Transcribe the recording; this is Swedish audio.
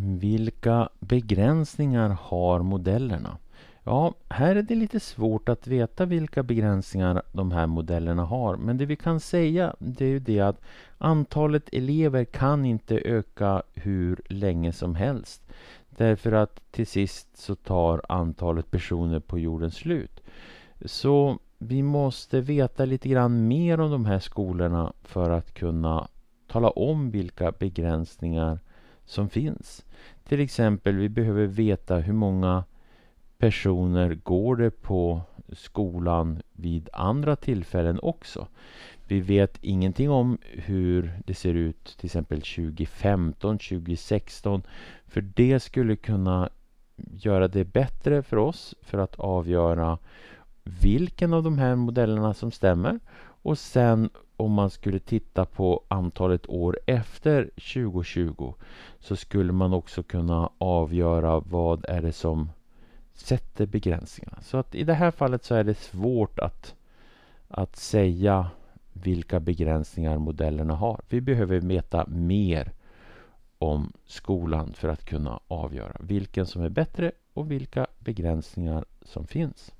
Vilka begränsningar har modellerna? Ja, här är det lite svårt att veta vilka begränsningar de här modellerna har. Men det vi kan säga det är ju det att antalet elever kan inte öka hur länge som helst. Därför att till sist så tar antalet personer på jorden slut. Så vi måste veta lite grann mer om de här skolorna för att kunna tala om vilka begränsningar som finns. Till exempel, vi behöver veta hur många personer går det på skolan vid andra tillfällen också. Vi vet ingenting om hur det ser ut till exempel 2015, 2016 för det skulle kunna göra det bättre för oss för att avgöra vilken av de här modellerna som stämmer och sen om man skulle titta på antalet år efter 2020 så skulle man också kunna avgöra vad är det som sätter begränsningarna. Så att i det här fallet så är det svårt att, att säga vilka begränsningar modellerna har. Vi behöver veta mer om skolan för att kunna avgöra vilken som är bättre och vilka begränsningar som finns.